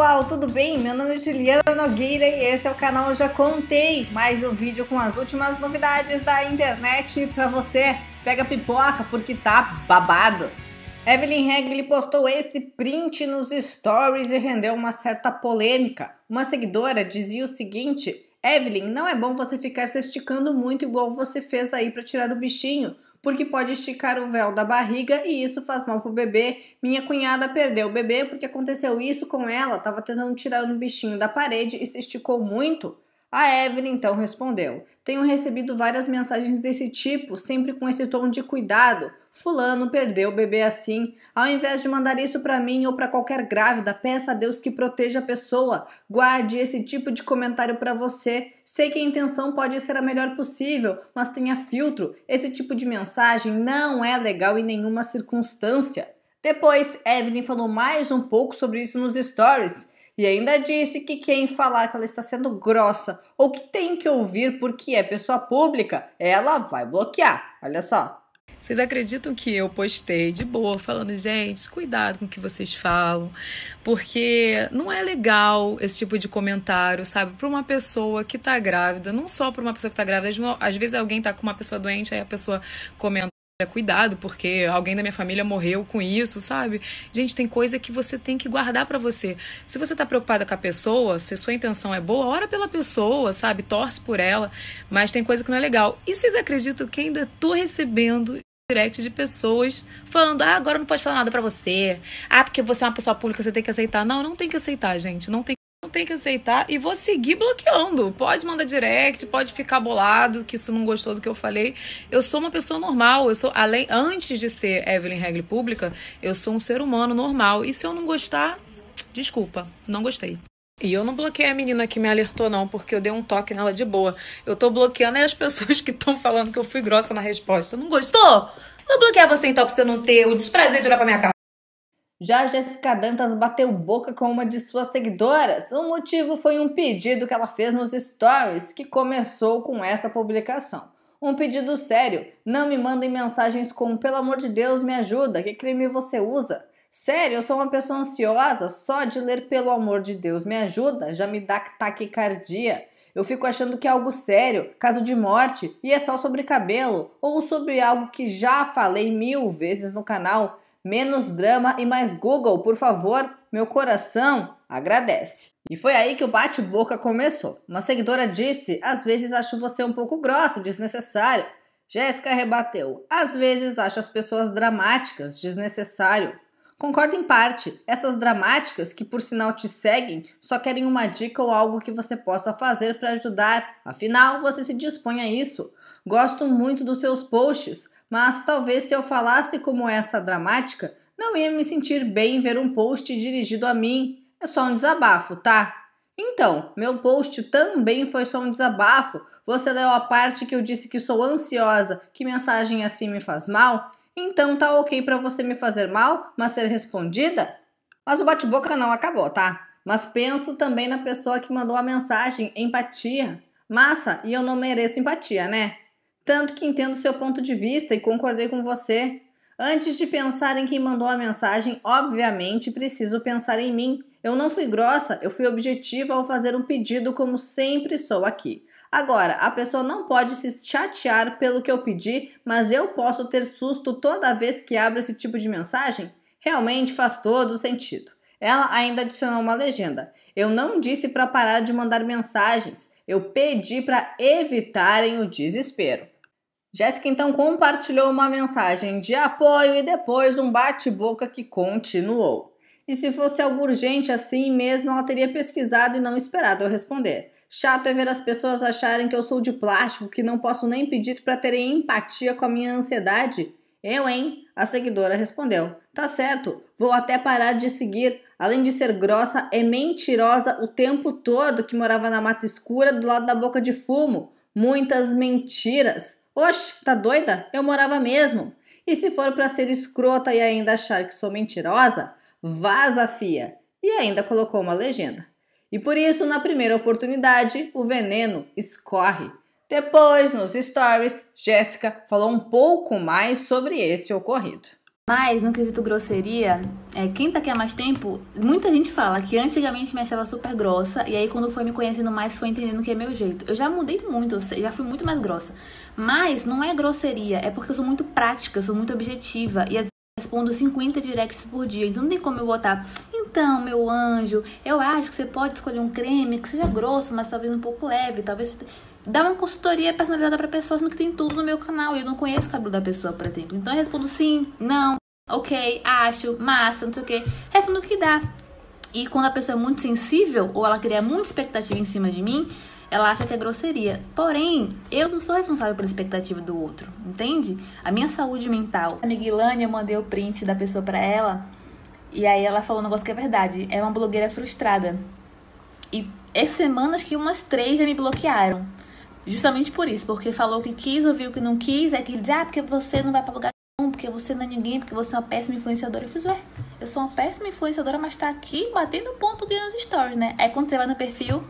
pessoal, tudo bem? Meu nome é Juliana Nogueira e esse é o canal Já Contei, mais um vídeo com as últimas novidades da internet para você. Pega pipoca porque tá babado. Evelyn Regli postou esse print nos stories e rendeu uma certa polêmica. Uma seguidora dizia o seguinte: Evelyn, não é bom você ficar se esticando muito igual você fez aí para tirar o bichinho porque pode esticar o véu da barriga e isso faz mal pro bebê. Minha cunhada perdeu o bebê porque aconteceu isso com ela, tava tentando tirar um bichinho da parede e se esticou muito. A Evelyn então respondeu: Tenho recebido várias mensagens desse tipo, sempre com esse tom de cuidado. Fulano perdeu o bebê assim. Ao invés de mandar isso para mim ou para qualquer grávida, peça a Deus que proteja a pessoa. Guarde esse tipo de comentário para você. Sei que a intenção pode ser a melhor possível, mas tenha filtro. Esse tipo de mensagem não é legal em nenhuma circunstância. Depois, Evelyn falou mais um pouco sobre isso nos stories. E ainda disse que quem falar que ela está sendo grossa ou que tem que ouvir porque é pessoa pública, ela vai bloquear. Olha só. Vocês acreditam que eu postei de boa, falando, gente, cuidado com o que vocês falam, porque não é legal esse tipo de comentário, sabe? Para uma pessoa que tá grávida, não só para uma pessoa que tá grávida, às vezes alguém tá com uma pessoa doente, aí a pessoa comenta é, cuidado, porque alguém da minha família morreu com isso, sabe? Gente, tem coisa que você tem que guardar para você. Se você tá preocupada com a pessoa, se sua intenção é boa, ora pela pessoa, sabe? Torce por ela, mas tem coisa que não é legal. E vocês acreditam que ainda tô recebendo direct de pessoas falando: "Ah, agora não pode falar nada para você. Ah, porque você é uma pessoa pública, você tem que aceitar". Não, não tem que aceitar, gente. Não tem tem que aceitar e vou seguir bloqueando. Pode mandar direct, pode ficar bolado que isso não gostou do que eu falei. Eu sou uma pessoa normal, eu sou além antes de ser Evelyn Regli pública, eu sou um ser humano normal. E se eu não gostar, desculpa, não gostei. E eu não bloqueei a menina que me alertou, não, porque eu dei um toque nela de boa. Eu tô bloqueando é as pessoas que estão falando que eu fui grossa na resposta. Não gostou? Vou bloquear você então pra você não ter o desprazer de olhar pra minha cara. Já Jessica Dantas bateu boca com uma de suas seguidoras. O motivo foi um pedido que ela fez nos stories, que começou com essa publicação. Um pedido sério. Não me mandem mensagens como pelo amor de Deus, me ajuda, que creme você usa? Sério, eu sou uma pessoa ansiosa, só de ler pelo amor de Deus, me ajuda, já me dá taquicardia. Eu fico achando que é algo sério, caso de morte, e é só sobre cabelo, ou sobre algo que já falei mil vezes no canal. Menos drama e mais Google, por favor, meu coração agradece. E foi aí que o bate-boca começou. Uma seguidora disse: às vezes acho você um pouco grossa, desnecessário. Jéssica rebateu: às vezes acho as pessoas dramáticas, desnecessário. Concordo em parte, essas dramáticas que por sinal te seguem só querem uma dica ou algo que você possa fazer para ajudar, afinal você se dispõe a isso. Gosto muito dos seus posts, mas talvez se eu falasse como essa dramática, não ia me sentir bem ver um post dirigido a mim. É só um desabafo, tá? Então, meu post também foi só um desabafo. Você leu a parte que eu disse que sou ansiosa, que mensagem assim me faz mal? Então tá ok para você me fazer mal, mas ser respondida? Mas o bate-boca não acabou, tá? Mas penso também na pessoa que mandou a mensagem, empatia. Massa, e eu não mereço empatia, né? Tanto que entendo seu ponto de vista e concordei com você. Antes de pensar em quem mandou a mensagem, obviamente preciso pensar em mim. Eu não fui grossa, eu fui objetiva ao fazer um pedido, como sempre sou aqui. Agora, a pessoa não pode se chatear pelo que eu pedi, mas eu posso ter susto toda vez que abro esse tipo de mensagem? Realmente faz todo sentido. Ela ainda adicionou uma legenda. Eu não disse para parar de mandar mensagens. Eu pedi para evitarem o desespero. Jéssica então compartilhou uma mensagem de apoio e depois um bate-boca que continuou. E se fosse algo urgente assim mesmo, ela teria pesquisado e não esperado eu responder. Chato é ver as pessoas acharem que eu sou de plástico, que não posso nem pedir para terem empatia com a minha ansiedade. Eu, hein? A seguidora respondeu: Tá certo, vou até parar de seguir. Além de ser grossa, é mentirosa o tempo todo que morava na mata escura do lado da boca de fumo. Muitas mentiras. Oxe, tá doida? Eu morava mesmo. E se for para ser escrota e ainda achar que sou mentirosa, vaza, fia. E ainda colocou uma legenda. E por isso, na primeira oportunidade, o veneno escorre. Depois, nos stories, Jéssica falou um pouco mais sobre esse ocorrido. Mas, no quesito grosseria, é, quem tá aqui há mais tempo, muita gente fala que antigamente me achava super grossa, e aí quando foi me conhecendo mais, foi entendendo que é meu jeito. Eu já mudei muito, eu já fui muito mais grossa. Mas não é grosseria, é porque eu sou muito prática, eu sou muito objetiva, e às vezes respondo 50 directs por dia, então não tem como eu botar então, meu anjo, eu acho que você pode escolher um creme que seja grosso, mas talvez um pouco leve, talvez dar uma consultoria personalizada para pessoa, sendo que tem tudo no meu canal e eu não conheço o cabelo da pessoa, por exemplo. Então eu respondo sim, não, ok, acho, massa, não sei o que. Respondo o que dá. E quando a pessoa é muito sensível ou ela cria muita expectativa em cima de mim, ela acha que é grosseria. Porém, eu não sou responsável pela expectativa do outro, entende? A minha saúde mental. A Miguelane, eu mandei o print da pessoa para ela. E aí ela falou um negócio que é verdade. É uma blogueira frustrada. E é semanas que umas três já me bloquearam. Justamente por isso, porque falou que quis, ouviu que não quis, é que diz, ah, porque você não vai pra lugar nenhum, porque você não é ninguém, porque você é uma péssima influenciadora. Eu fiz, ué, eu sou uma péssima influenciadora, mas tá aqui batendo ponto de nos stories, né? Aí é quando você vai no perfil,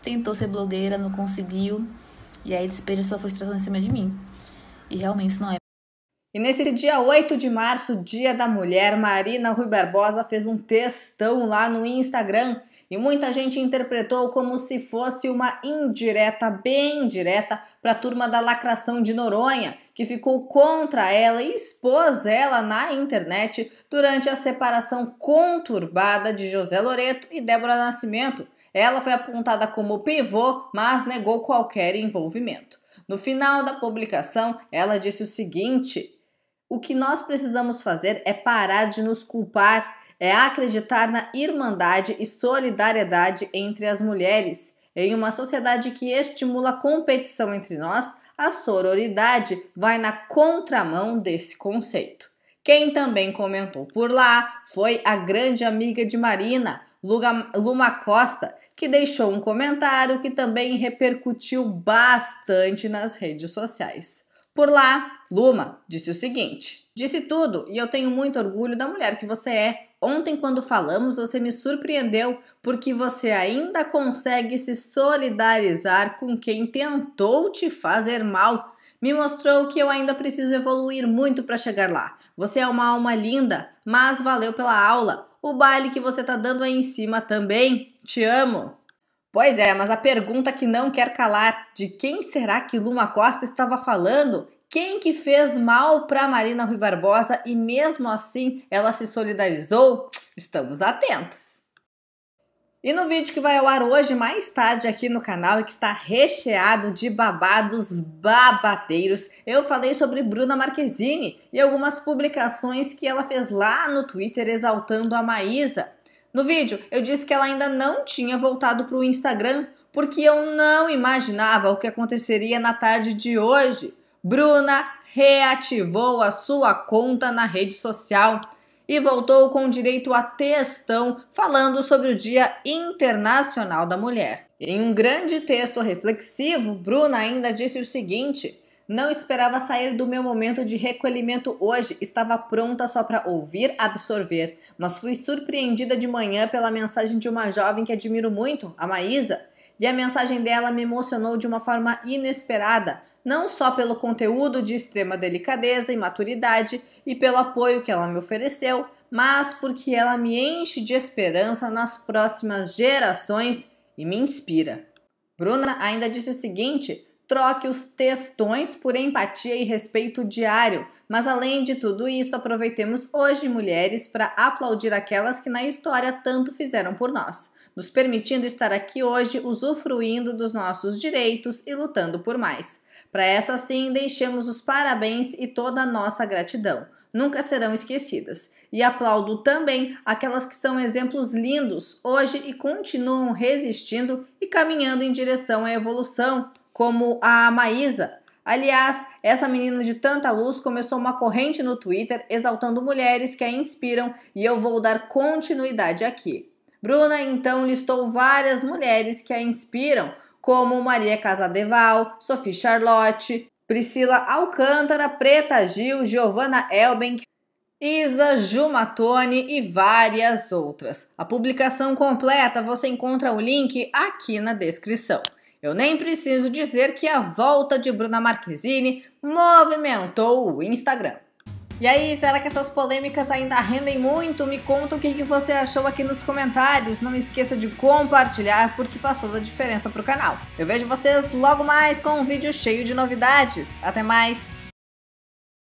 tentou ser blogueira, não conseguiu, e aí despeja sua frustração em cima de mim. E realmente isso não é. E nesse dia 8 de março, Dia da Mulher, Marina Rui Barbosa fez um textão lá no Instagram e muita gente interpretou como se fosse uma indireta, bem direta, para a turma da lacração de Noronha, que ficou contra ela e expôs ela na internet durante a separação conturbada de José Loreto e Débora Nascimento. Ela foi apontada como pivô, mas negou qualquer envolvimento. No final da publicação, ela disse o seguinte: o que nós precisamos fazer é parar de nos culpar é acreditar na irmandade e solidariedade entre as mulheres. Em uma sociedade que estimula a competição entre nós, a sororidade vai na contramão desse conceito. Quem também comentou por lá foi a grande amiga de Marina, Luma Costa, que deixou um comentário que também repercutiu bastante nas redes sociais. Por lá, Luma disse o seguinte: Disse tudo e eu tenho muito orgulho da mulher que você é. Ontem, quando falamos, você me surpreendeu porque você ainda consegue se solidarizar com quem tentou te fazer mal. Me mostrou que eu ainda preciso evoluir muito para chegar lá. Você é uma alma linda, mas valeu pela aula. O baile que você tá dando aí em cima também. Te amo. Pois é, mas a pergunta que não quer calar: de quem será que Luma Costa estava falando? quem que fez mal para Marina Rui Barbosa e mesmo assim ela se solidarizou? Estamos atentos. E no vídeo que vai ao ar hoje, mais tarde aqui no canal e que está recheado de babados babadeiros, eu falei sobre Bruna Marquezine e algumas publicações que ela fez lá no Twitter exaltando a Maísa. No vídeo, eu disse que ela ainda não tinha voltado para o Instagram porque eu não imaginava o que aconteceria na tarde de hoje. Bruna reativou a sua conta na rede social e voltou com direito a textão falando sobre o Dia Internacional da Mulher. Em um grande texto reflexivo, Bruna ainda disse o seguinte: Não esperava sair do meu momento de recolhimento hoje, estava pronta só para ouvir, absorver, mas fui surpreendida de manhã pela mensagem de uma jovem que admiro muito, a Maísa. E a mensagem dela me emocionou de uma forma inesperada não só pelo conteúdo de extrema delicadeza e maturidade e pelo apoio que ela me ofereceu, mas porque ela me enche de esperança nas próximas gerações e me inspira. Bruna ainda disse o seguinte: troque os textões por empatia e respeito diário. Mas além de tudo isso, aproveitemos hoje, mulheres, para aplaudir aquelas que na história tanto fizeram por nós, nos permitindo estar aqui hoje usufruindo dos nossos direitos e lutando por mais. Para essa, sim, deixamos os parabéns e toda a nossa gratidão. Nunca serão esquecidas. E aplaudo também aquelas que são exemplos lindos hoje e continuam resistindo e caminhando em direção à evolução, como a Maísa. Aliás, essa menina de tanta luz começou uma corrente no Twitter exaltando mulheres que a inspiram e eu vou dar continuidade aqui. Bruna então listou várias mulheres que a inspiram, como Maria Casadeval, Sophie Charlotte, Priscila Alcântara, Preta Gil, Giovanna Elbenck, Isa Jumatone e várias outras. A publicação completa você encontra o link aqui na descrição. Eu nem preciso dizer que a volta de Bruna Marquezine movimentou o Instagram. E é aí, será que essas polêmicas ainda rendem muito? Me conta o que você achou aqui nos comentários. Não esqueça de compartilhar porque faz toda a diferença pro canal. Eu vejo vocês logo mais com um vídeo cheio de novidades. Até mais!